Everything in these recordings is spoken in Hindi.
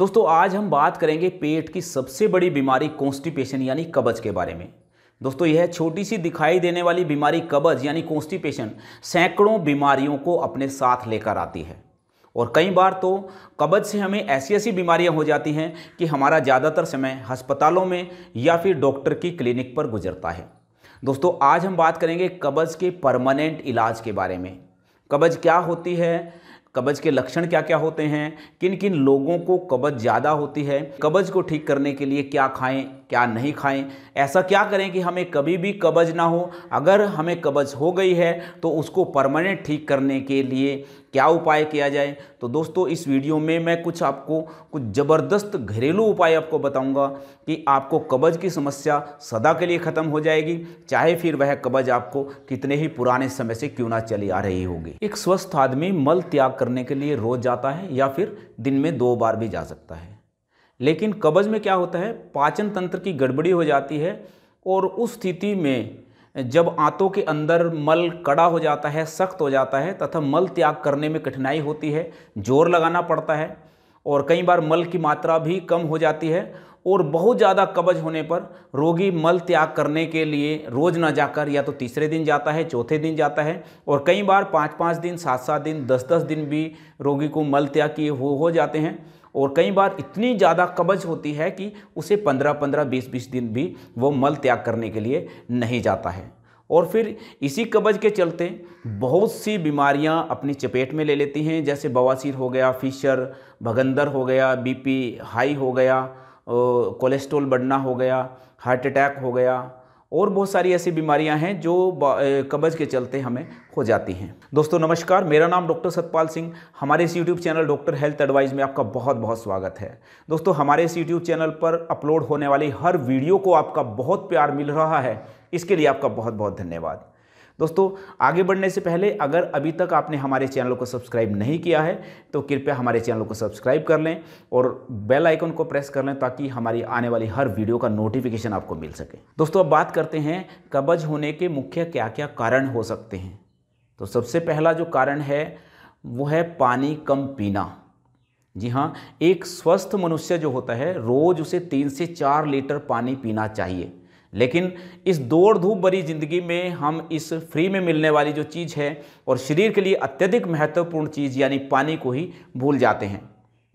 दोस्तों आज हम बात करेंगे पेट की सबसे बड़ी बीमारी कॉन्स्टिपेशन यानी कब्ज के बारे में दोस्तों यह छोटी सी दिखाई देने वाली बीमारी कब्ज यानी कॉन्स्टिपेशन सैकड़ों बीमारियों को अपने साथ लेकर आती है और कई बार तो कब्ज से हमें ऐसी ऐसी बीमारियां हो जाती हैं कि हमारा ज़्यादातर समय अस्पतालों में या फिर डॉक्टर की क्लिनिक पर गुजरता है दोस्तों आज हम बात करेंगे कब्ज के परमानेंट इलाज के बारे में कब्ज क्या होती है कब्ज के लक्षण क्या क्या होते हैं किन किन लोगों को कब्ज ज़्यादा होती है कब्ज को ठीक करने के लिए क्या खाएं क्या नहीं खाएं ऐसा क्या करें कि हमें कभी भी कब्ज ना हो अगर हमें कब्ज हो गई है तो उसको परमानेंट ठीक करने के लिए क्या उपाय किया जाए तो दोस्तों इस वीडियो में मैं कुछ आपको कुछ ज़बरदस्त घरेलू उपाय आपको बताऊंगा कि आपको कब्ज की समस्या सदा के लिए ख़त्म हो जाएगी चाहे फिर वह कब्ज आपको कितने ही पुराने समय से क्यों ना चली आ रही होगी एक स्वस्थ आदमी मल त्याग करने के लिए रोज़ जाता है या फिर दिन में दो बार भी जा सकता है लेकिन कब्ज में क्या होता है पाचन तंत्र की गड़बड़ी हो जाती है और उस स्थिति में जब आंतों के अंदर मल कड़ा हो जाता है सख्त हो जाता है तथा मल त्याग करने में कठिनाई होती है जोर लगाना पड़ता है और कई बार मल की मात्रा भी कम हो जाती है और बहुत ज़्यादा कब्ज होने पर रोगी मल त्याग करने के लिए रोज़ ना जाकर या तो तीसरे दिन जाता है चौथे दिन जाता है और कई बार पाँच पाँच दिन सात सात दिन दस दस दिन भी रोगी को मल त्याग किए हो, हो जाते हैं और कई बार इतनी ज़्यादा कब्ज होती है कि उसे पंद्रह पंद्रह बीस बीस दिन भी वो मल त्याग करने के लिए नहीं जाता है और फिर इसी कब्ज के चलते बहुत सी बीमारियां अपनी चपेट में ले लेती हैं जैसे बवासीर हो गया फिशर भगंदर हो गया बीपी हाई हो गया कोलेस्ट्रोल बढ़ना हो गया हार्ट अटैक हो गया और बहुत सारी ऐसी बीमारियां हैं जो कब्ज के चलते हमें हो जाती हैं दोस्तों नमस्कार मेरा नाम डॉक्टर सतपाल सिंह हमारे इस YouTube channel doctor health advise में आपका बहुत बहुत स्वागत है दोस्तों हमारे इस यूट्यूब चैनल पर अपलोड होने वाली हर वीडियो को आपका बहुत प्यार मिल रहा है इसके लिए आपका बहुत बहुत धन्यवाद दोस्तों आगे बढ़ने से पहले अगर अभी तक आपने हमारे चैनल को सब्सक्राइब नहीं किया है तो कृपया हमारे चैनल को सब्सक्राइब कर लें और बेल आइकन को प्रेस कर लें ताकि हमारी आने वाली हर वीडियो का नोटिफिकेशन आपको मिल सके दोस्तों अब बात करते हैं कब्ज होने के मुख्य क्या क्या कारण हो सकते हैं तो सबसे पहला जो कारण है वो है पानी कम पीना जी हाँ एक स्वस्थ मनुष्य जो होता है रोज़ उसे तीन से चार लीटर पानी पीना चाहिए लेकिन इस दौड़ धूप भरी ज़िंदगी में हम इस फ्री में मिलने वाली जो चीज़ है और शरीर के लिए अत्यधिक महत्वपूर्ण चीज़ यानी पानी को ही भूल जाते हैं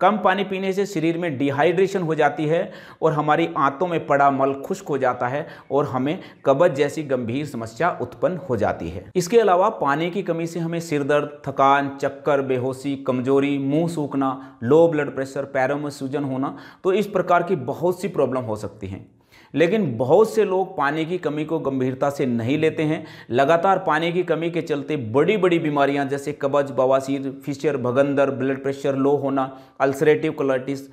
कम पानी पीने से शरीर में डिहाइड्रेशन हो जाती है और हमारी आंतों में पड़ा मल खुश्क हो जाता है और हमें कब्ज जैसी गंभीर समस्या उत्पन्न हो जाती है इसके अलावा पानी की कमी से हमें सिर दर्द थकान चक्कर बेहोशी कमजोरी मुंह सूखना लो ब्लड प्रेशर पैरों में सूजन होना तो इस प्रकार की बहुत सी प्रॉब्लम हो सकती हैं लेकिन बहुत से लोग पानी की कमी को गंभीरता से नहीं लेते हैं लगातार पानी की कमी के चलते बड़ी बड़ी बीमारियां जैसे कब्ज बवासीर फिशर भगंदर ब्लड प्रेशर लो होना अल्सरेटिव कोलाइटिस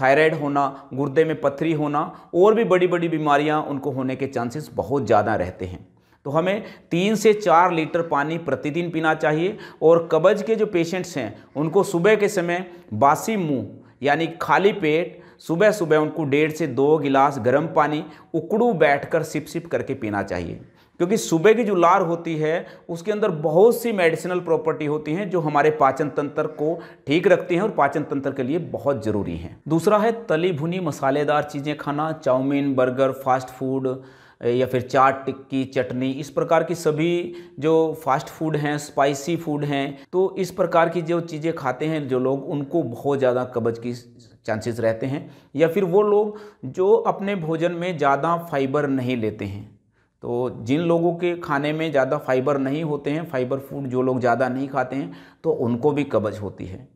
थायराइड होना गुर्दे में पथरी होना और भी बड़ी बड़ी बीमारियाँ उनको होने के चांसेस बहुत ज़्यादा रहते हैं तो हमें तीन से चार लीटर पानी प्रतिदिन पीना चाहिए और कब्ज के जो पेशेंट्स हैं उनको सुबह के समय बासी मुंह यानी खाली पेट सुबह सुबह उनको डेढ़ से दो गिलास गर्म पानी उकड़ू बैठकर सिप सिप करके पीना चाहिए क्योंकि सुबह की जो लार होती है उसके अंदर बहुत सी मेडिसिनल प्रॉपर्टी होती हैं जो हमारे पाचन तंत्र को ठीक रखती हैं और पाचन तंत्र के लिए बहुत ज़रूरी हैं दूसरा है तली भुनी मसालेदार चीज़ें खाना चाउमीन बर्गर फास्ट फूड या फिर चाट की चटनी इस प्रकार की सभी जो फास्ट फूड हैं स्पाइसी फूड हैं तो इस प्रकार की जो चीज़ें खाते हैं जो लोग उनको बहुत ज़्यादा कब्ज की चांसेस रहते हैं या फिर वो लोग जो अपने भोजन में ज़्यादा फाइबर नहीं लेते हैं तो जिन लोगों के खाने में ज़्यादा फाइबर नहीं होते हैं फाइबर फूड जो लोग ज़्यादा नहीं खाते हैं तो उनको भी कब्ज होती है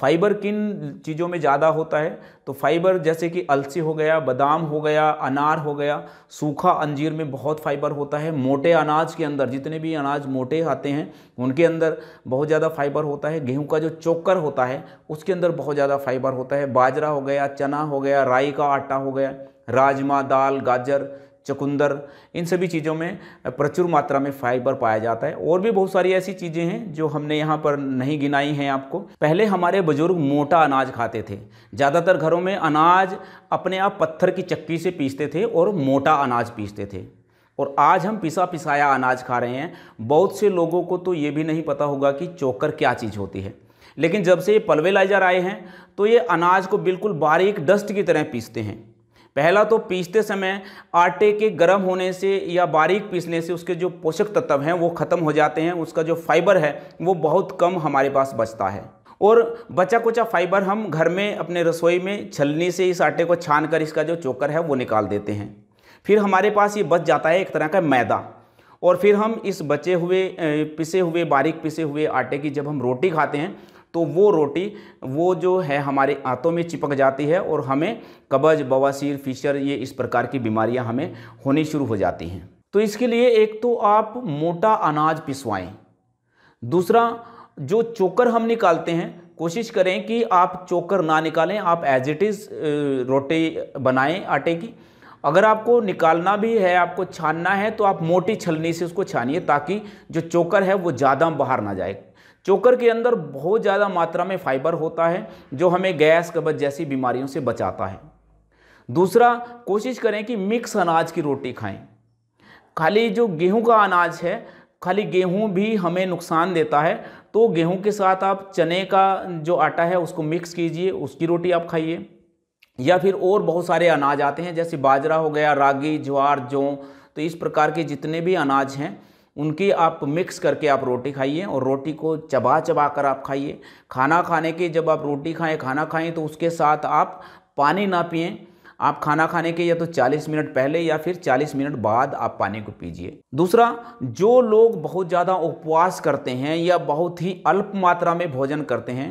फाइबर किन चीज़ों में ज़्यादा होता है तो फाइबर जैसे कि अलसी हो गया बादाम हो गया अनार हो गया सूखा अंजीर में बहुत फाइबर होता है मोटे अनाज के अंदर जितने भी अनाज मोटे आते हैं उनके अंदर बहुत ज़्यादा फाइबर होता है गेहूं का जो चोकर होता है उसके अंदर बहुत ज़्यादा फाइबर होता है बाजरा हो गया चना हो गया राई का आटा हो गया राजमा दाल गाजर चुकंदर इन सभी चीज़ों में प्रचुर मात्रा में फाइबर पाया जाता है और भी बहुत सारी ऐसी चीज़ें हैं जो हमने यहाँ पर नहीं गिनाई हैं आपको पहले हमारे बुजुर्ग मोटा अनाज खाते थे ज़्यादातर घरों में अनाज अपने आप पत्थर की चक्की से पीसते थे और मोटा अनाज पीसते थे और आज हम पिसा पिसाया अनाज खा रहे हैं बहुत से लोगों को तो ये भी नहीं पता होगा कि चोकर क्या चीज़ होती है लेकिन जब से ये पलवेलाइजर आए हैं तो ये अनाज को बिल्कुल बारीक डस्ट की तरह पीसते हैं पहला तो पीसते समय आटे के गर्म होने से या बारीक पीसने से उसके जो पोषक तत्व हैं वो ख़त्म हो जाते हैं उसका जो फाइबर है वो बहुत कम हमारे पास बचता है और बचा कुचा फाइबर हम घर में अपने रसोई में छलनी से इस आटे को छान कर इसका जो चोकर है वो निकाल देते हैं फिर हमारे पास ये बच जाता है एक तरह का मैदा और फिर हम इस बचे हुए पिसे हुए बारीक पिसे हुए आटे की जब हम रोटी खाते हैं तो वो रोटी वो जो है हमारे आँतों में चिपक जाती है और हमें कब्ज बवासीर फिशर ये इस प्रकार की बीमारियाँ हमें होनी शुरू हो जाती हैं तो इसके लिए एक तो आप मोटा अनाज पिसवाएं दूसरा जो चोकर हम निकालते हैं कोशिश करें कि आप चोकर ना निकालें आप एज इट इज़ रोटी बनाएं आटे की अगर आपको निकालना भी है आपको छानना है तो आप मोटी छलनी से उसको छानिए ताकि जो चोकर है वो ज़्यादा बाहर ना जाए चोकर के अंदर बहुत ज़्यादा मात्रा में फाइबर होता है जो हमें गैस कब्ज जैसी बीमारियों से बचाता है दूसरा कोशिश करें कि मिक्स अनाज की रोटी खाएं खाली जो गेहूं का अनाज है खाली गेहूं भी हमें नुकसान देता है तो गेहूं के साथ आप चने का जो आटा है उसको मिक्स कीजिए उसकी रोटी आप खाइए या फिर और बहुत सारे अनाज आते हैं जैसे बाजरा हो गया रागी ज्वार जौ तो इस प्रकार के जितने भी अनाज हैं उनकी आप मिक्स करके आप रोटी खाइए और रोटी को चबा चबा कर आप खाइए खाना खाने के जब आप रोटी खाएं खाना खाएं तो उसके साथ आप पानी ना पिए आप खाना खाने के या तो 40 मिनट पहले या फिर 40 मिनट बाद आप पानी को पीजिए दूसरा जो लोग बहुत ज़्यादा उपवास करते हैं या बहुत ही अल्प मात्रा में भोजन करते हैं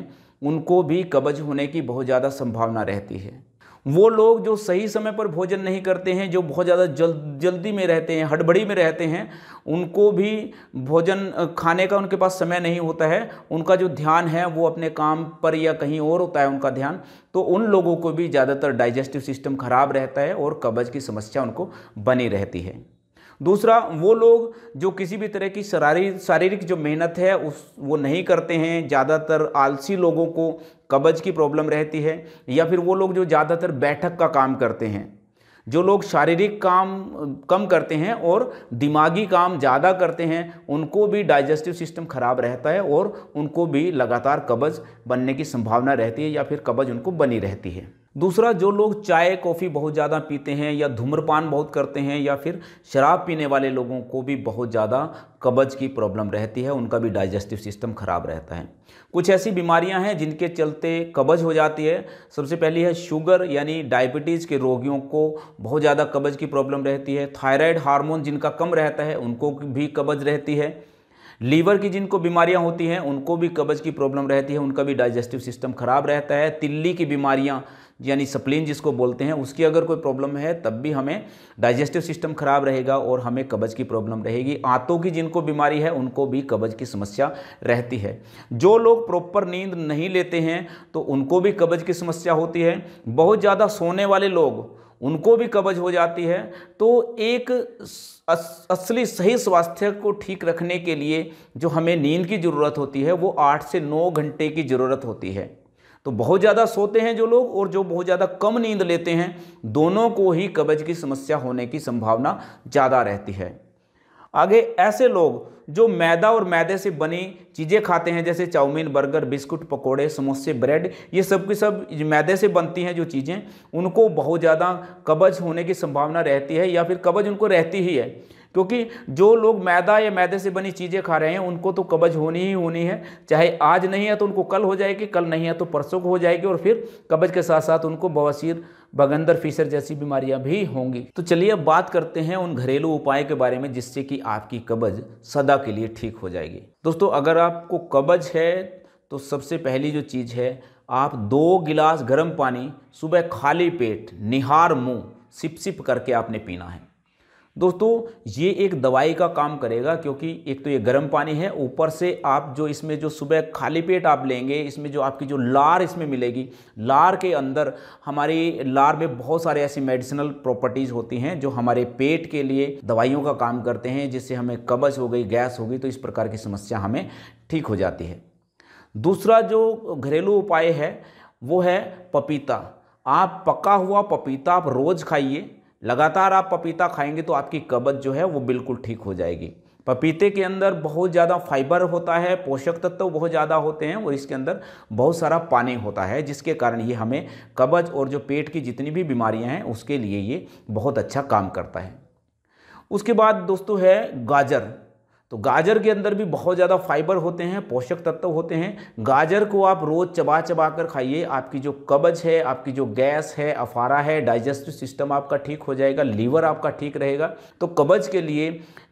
उनको भी कब्ज होने की बहुत ज़्यादा संभावना रहती है वो लोग जो सही समय पर भोजन नहीं करते हैं जो बहुत ज़्यादा जल जल्दी में रहते हैं हड़बड़ी में रहते हैं उनको भी भोजन खाने का उनके पास समय नहीं होता है उनका जो ध्यान है वो अपने काम पर या कहीं और होता है उनका ध्यान तो उन लोगों को भी ज़्यादातर डाइजेस्टिव सिस्टम खराब रहता है और कब्ज़ की समस्या उनको बनी रहती है दूसरा वो लोग जो किसी भी तरह की शारीरिक शारीरिक जो मेहनत है उस वो नहीं करते हैं ज़्यादातर आलसी लोगों को कब्ज की प्रॉब्लम रहती है या फिर वो लोग जो ज़्यादातर बैठक का काम करते हैं जो लोग शारीरिक काम कम करते हैं और दिमागी काम ज़्यादा करते हैं उनको भी डाइजेस्टिव सिस्टम ख़राब रहता है और उनको भी लगातार कब्ज़ बनने की संभावना रहती है या फिर कब्ज़ उनको बनी रहती है दूसरा जो लोग चाय कॉफ़ी बहुत ज़्यादा पीते हैं या धूम्रपान बहुत करते हैं या फिर शराब पीने वाले लोगों को भी बहुत ज़्यादा कब्ज की प्रॉब्लम रहती है उनका भी डाइजेस्टिव सिस्टम ख़राब रहता है कुछ ऐसी बीमारियां हैं जिनके चलते कब्ज हो जाती है सबसे पहली है शुगर यानी डायबिटीज़ के रोगियों को बहुत ज़्यादा कब्ज की प्रॉब्लम रहती है थायराइड हारमोन जिनका कम रहता है उनको भी कब्ज रहती है लीवर की जिनको बीमारियां होती हैं उनको भी कब्ज की प्रॉब्लम रहती है उनका भी डाइजेस्टिव सिस्टम खराब रहता है तिल्ली की बीमारियां यानी सप्लीन जिसको बोलते हैं उसकी अगर कोई प्रॉब्लम है तब भी हमें डाइजेस्टिव सिस्टम खराब रहेगा और हमें कब्ज की प्रॉब्लम रहेगी आंतों की जिनको बीमारी है उनको भी कब्ज की समस्या रहती है जो लोग प्रॉपर नींद नहीं लेते हैं तो उनको भी कब्ज की समस्या होती है बहुत ज़्यादा सोने वाले लोग उनको भी कब्ज हो जाती है तो एक असली सही स्वास्थ्य को ठीक रखने के लिए जो हमें नींद की ज़रूरत होती है वो आठ से नौ घंटे की ज़रूरत होती है तो बहुत ज़्यादा सोते हैं जो लोग और जो बहुत ज़्यादा कम नींद लेते हैं दोनों को ही कब्ज की समस्या होने की संभावना ज़्यादा रहती है आगे ऐसे लोग जो मैदा और मैदे से बनी चीज़ें खाते हैं जैसे चाउमीन बर्गर बिस्कुट पकोड़े समोसे ब्रेड ये सब की सब मैदे से बनती हैं जो चीज़ें उनको बहुत ज़्यादा कब्ज होने की संभावना रहती है या फिर कब्ज उनको रहती ही है क्योंकि जो लोग मैदा या मैदे से बनी चीज़ें खा रहे हैं उनको तो कब्ज होनी ही होनी है चाहे आज नहीं है तो उनको कल हो जाएगी कल नहीं है तो परसों को हो जाएगी और फिर कब्ज के साथ साथ उनको बवासीर बगंदर फीसर जैसी बीमारियां भी होंगी तो चलिए अब बात करते हैं उन घरेलू उपाय के बारे में जिससे कि आपकी कब्ज सदा के लिए ठीक हो जाएगी दोस्तों अगर आपको कब्ज है तो सबसे पहली जो चीज़ है आप दो गिलास गर्म पानी सुबह खाली पेट निहार मुँह सिप सिप करके आपने पीना है दोस्तों ये एक दवाई का काम करेगा क्योंकि एक तो ये गर्म पानी है ऊपर से आप जो इसमें जो सुबह खाली पेट आप लेंगे इसमें जो आपकी जो लार इसमें मिलेगी लार के अंदर हमारी लार में बहुत सारे ऐसी मेडिसिनल प्रॉपर्टीज़ होती हैं जो हमारे पेट के लिए दवाइयों का काम करते हैं जिससे हमें कब्ज हो गई गैस हो गई तो इस प्रकार की समस्या हमें ठीक हो जाती है दूसरा जो घरेलू उपाय है वो है पपीता आप पका हुआ पपीता आप रोज़ खाइए लगातार आप पपीता खाएंगे तो आपकी कब्ज जो है वो बिल्कुल ठीक हो जाएगी पपीते के अंदर बहुत ज़्यादा फाइबर होता है पोषक तत्व तो बहुत ज़्यादा होते हैं और इसके अंदर बहुत सारा पानी होता है जिसके कारण ये हमें कब्ज और जो पेट की जितनी भी बीमारियां हैं उसके लिए ये बहुत अच्छा काम करता है उसके बाद दोस्तों है गाजर तो गाजर के अंदर भी बहुत ज़्यादा फाइबर होते हैं पोषक तत्व होते हैं गाजर को आप रोज़ चबा चबा कर खाइए आपकी जो कब्ज है आपकी जो गैस है अफारा है डाइजेस्टिव सिस्टम आपका ठीक हो जाएगा लीवर आपका ठीक रहेगा तो कब्ज के लिए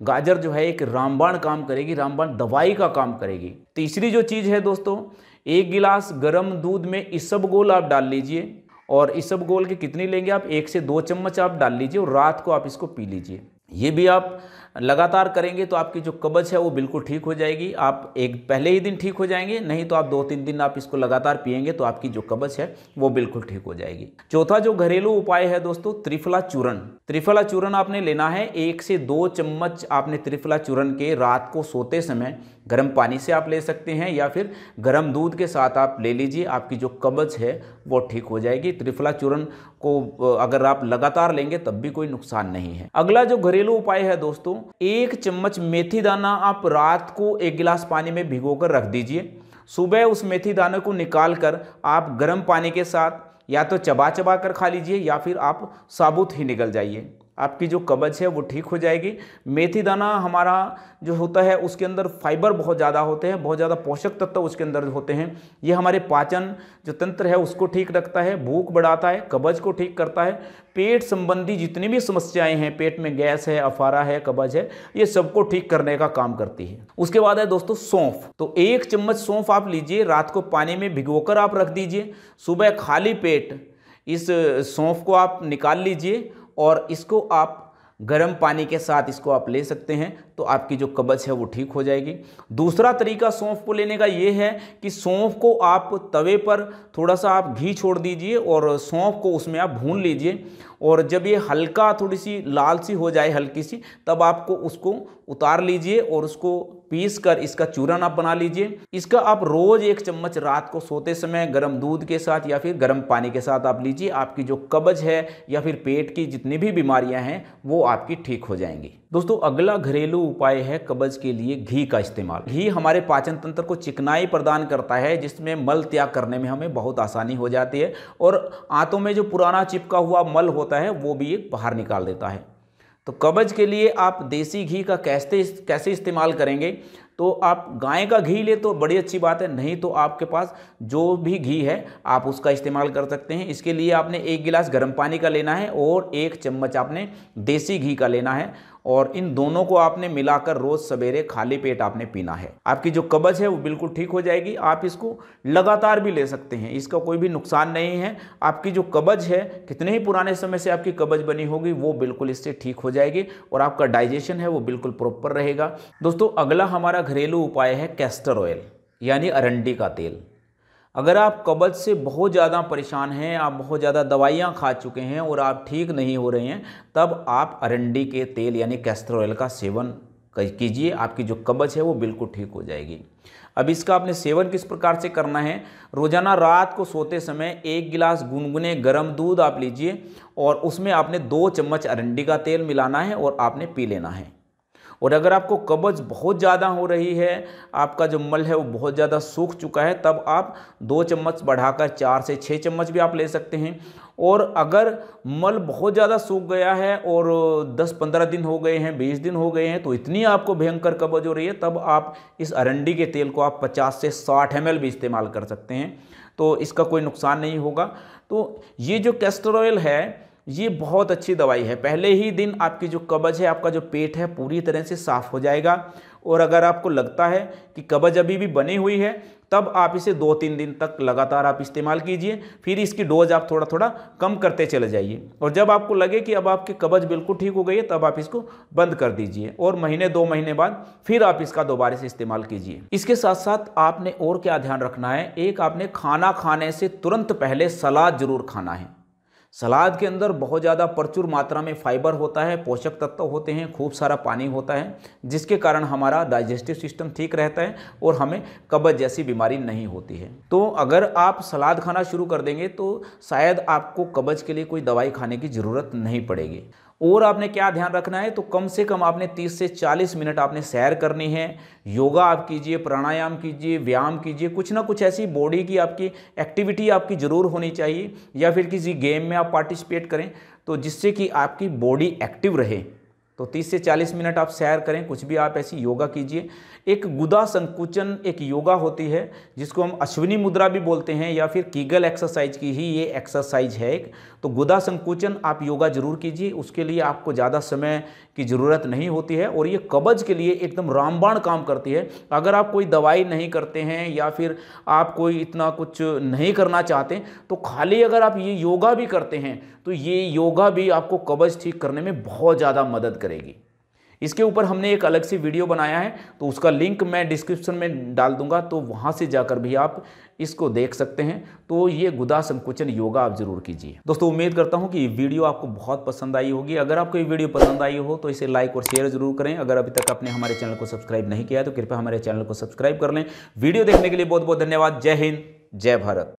गाजर जो है एक रामबाण काम करेगी रामबाण दवाई का काम करेगी तीसरी जो चीज़ है दोस्तों एक गिलास गर्म दूध में गोल आप डाल लीजिए और गोल के कितनी लेंगे आप एक से दो चम्मच आप डाल लीजिए और रात को आप इसको पी लीजिए ये भी आप लगातार करेंगे तो आपकी जो कब्ज है वो बिल्कुल ठीक हो जाएगी आप एक पहले ही दिन ठीक हो जाएंगे नहीं तो आप दो तीन दिन आप इसको लगातार पिएंगे तो आपकी जो कब्ज है वो बिल्कुल ठीक हो जाएगी चौथा जो घरेलू उपाय है दोस्तों त्रिफला चूर्ण त्रिफला चूर्ण आपने लेना है एक से दो चम्मच आपने त्रिफला चूर्ण के रात को सोते समय गर्म पानी से आप ले सकते हैं या फिर गर्म दूध के साथ आप ले लीजिए आपकी जो कब्ज है वो ठीक हो जाएगी त्रिफला चूर्ण को अगर आप लगातार लेंगे तब भी कोई नुकसान नहीं है अगला जो घरेलू उपाय है दोस्तों एक चम्मच मेथी दाना आप रात को एक गिलास पानी में भिगो रख दीजिए सुबह उस मेथी दाने को निकाल कर आप गर्म पानी के साथ या तो चबा चबा कर खा लीजिए या फिर आप साबुत ही निकल जाइए आपकी जो कब्ज है वो ठीक हो जाएगी मेथी दाना हमारा जो होता है उसके अंदर फाइबर बहुत ज़्यादा होते हैं बहुत ज़्यादा पोषक तत्व उसके अंदर होते हैं ये हमारे पाचन जो तंत्र है उसको ठीक रखता है भूख बढ़ाता है कब्ज को ठीक करता है पेट संबंधी जितनी भी समस्याएं हैं पेट में गैस है अफारा है कब्ज है ये सबको ठीक करने का काम करती है उसके बाद है दोस्तों सौंफ तो एक चम्मच सौंफ आप लीजिए रात को पानी में भिगो आप रख दीजिए सुबह खाली पेट इस सौंफ को आप निकाल लीजिए और इसको आप गर्म पानी के साथ इसको आप ले सकते हैं तो आपकी जो कब्ज है वो ठीक हो जाएगी दूसरा तरीका सौंफ को लेने का ये है कि सौंफ को आप तवे पर थोड़ा सा आप घी छोड़ दीजिए और सौंफ को उसमें आप भून लीजिए और जब ये हल्का थोड़ी सी लाल सी हो जाए हल्की सी तब आपको उसको उतार लीजिए और उसको पीस कर इसका चूरन आप बना लीजिए इसका आप रोज़ एक चम्मच रात को सोते समय गर्म दूध के साथ या फिर गर्म पानी के साथ आप लीजिए आपकी जो कब्ज है या फिर पेट की जितनी भी बीमारियां हैं वो आपकी ठीक हो जाएंगी दोस्तों अगला घरेलू उपाय है कब्ज के लिए घी का इस्तेमाल घी हमारे पाचन तंत्र को चिकनाई प्रदान करता है जिसमें मल त्याग करने में हमें बहुत आसानी हो जाती है और आंतों में जो पुराना चिपका हुआ मल होता है वो भी एक बाहर निकाल देता है तो कब्ज के लिए आप देसी घी का कैसे कैसे इस्तेमाल करेंगे तो आप गाय का घी ले तो बड़ी अच्छी बात है नहीं तो आपके पास जो भी घी है आप उसका इस्तेमाल कर सकते हैं इसके लिए आपने एक गिलास गर्म पानी का लेना है और एक चम्मच आपने देसी घी का लेना है और इन दोनों को आपने मिलाकर रोज सवेरे खाली पेट आपने पीना है आपकी जो कब्ज है वो बिल्कुल ठीक हो जाएगी आप इसको लगातार भी ले सकते हैं इसका कोई भी नुकसान नहीं है आपकी जो कब्ज है कितने ही पुराने समय से आपकी कब्ज बनी होगी वो बिल्कुल इससे ठीक हो जाएगी और आपका डाइजेशन है वो बिल्कुल प्रॉपर रहेगा दोस्तों अगला हमारा घरेलू उपाय है कैस्टर ऑयल यानी अरंडी का तेल अगर आप कब्ज से बहुत ज़्यादा परेशान हैं आप बहुत ज़्यादा दवाइयाँ खा चुके हैं और आप ठीक नहीं हो रहे हैं तब आप अरंडी के तेल यानी कैस्टर ऑयल का सेवन कीजिए आपकी जो कब्ज है वो बिल्कुल ठीक हो जाएगी अब इसका आपने सेवन किस प्रकार से करना है रोजाना रात को सोते समय एक गिलास गुनगुने गर्म दूध आप लीजिए और उसमें आपने दो चम्मच अरंडी का तेल मिलाना है और आपने पी लेना है और अगर आपको कब्ज़ बहुत ज़्यादा हो रही है आपका जो मल है वो बहुत ज़्यादा सूख चुका है तब आप दो चम्मच बढ़ाकर चार से छः चम्मच भी आप ले सकते हैं और अगर मल बहुत ज़्यादा सूख गया है और 10-15 दिन हो गए हैं 20 दिन हो गए हैं तो इतनी आपको भयंकर कब्ज हो रही है तब आप इस अरंडी के तेल को आप 50 से 60 एम भी इस्तेमाल कर सकते हैं तो इसका कोई नुकसान नहीं होगा तो ये जो कैस्टर ऑयल है ये बहुत अच्छी दवाई है पहले ही दिन आपकी जो कब्ज है आपका जो पेट है पूरी तरह से साफ़ हो जाएगा और अगर आपको लगता है कि कब्ज अभी भी बनी हुई है तब आप इसे दो तीन दिन तक लगातार आप इस्तेमाल कीजिए फिर इसकी डोज आप थोड़ा थोड़ा कम करते चले जाइए और जब आपको लगे कि अब आपकी कब्ज बिल्कुल ठीक हो गई है तब आप इसको बंद कर दीजिए और महीने दो महीने बाद फिर आप इसका दोबारा से इस्तेमाल कीजिए इसके साथ साथ आपने और क्या ध्यान रखना है एक आपने खाना खाने से तुरंत पहले सलाद जरूर खाना है सलाद के अंदर बहुत ज़्यादा प्रचुर मात्रा में फाइबर होता है पोषक तत्व होते हैं खूब सारा पानी होता है जिसके कारण हमारा डाइजेस्टिव सिस्टम ठीक रहता है और हमें कब्ज जैसी बीमारी नहीं होती है तो अगर आप सलाद खाना शुरू कर देंगे तो शायद आपको कब्ज के लिए कोई दवाई खाने की ज़रूरत नहीं पड़ेगी और आपने क्या ध्यान रखना है तो कम से कम आपने 30 से 40 मिनट आपने सैर करनी है योगा आप कीजिए प्राणायाम कीजिए व्यायाम कीजिए कुछ ना कुछ ऐसी बॉडी की आपकी एक्टिविटी आपकी ज़रूर होनी चाहिए या फिर किसी गेम में आप पार्टिसिपेट करें तो जिससे कि आपकी बॉडी एक्टिव रहे तो 30 से 40 मिनट आप सैर करें कुछ भी आप ऐसी योगा कीजिए एक गुदा संकुचन एक योगा होती है जिसको हम अश्विनी मुद्रा भी बोलते हैं या फिर कीगल एक्सरसाइज की ही ये एक्सरसाइज है एक तो गुदा संकुचन आप योगा जरूर कीजिए उसके लिए आपको ज़्यादा समय की ज़रूरत नहीं होती है और ये कब्ज के लिए एकदम रामबाण काम करती है अगर आप कोई दवाई नहीं करते हैं या फिर आप कोई इतना कुछ नहीं करना चाहते तो खाली अगर आप ये योगा भी करते हैं तो ये योगा भी आपको कब्ज ठीक करने में बहुत ज़्यादा मदद कर करेगी इसके ऊपर हमने एक अलग से वीडियो बनाया है तो उसका लिंक मैं डिस्क्रिप्शन में डाल दूंगा तो वहाँ से जाकर भी आप इसको देख सकते हैं तो ये गुदा संकुचन योगा आप जरूर कीजिए दोस्तों उम्मीद करता हूँ कि ये वीडियो आपको बहुत पसंद आई होगी अगर आपको ये वीडियो पसंद आई हो तो इसे लाइक और शेयर जरूर करें अगर अभी तक आपने हमारे चैनल को सब्सक्राइब नहीं किया तो कृपया हमारे चैनल को सब्सक्राइब कर लें वीडियो देखने के लिए बहुत बहुत धन्यवाद जय हिंद जय भारत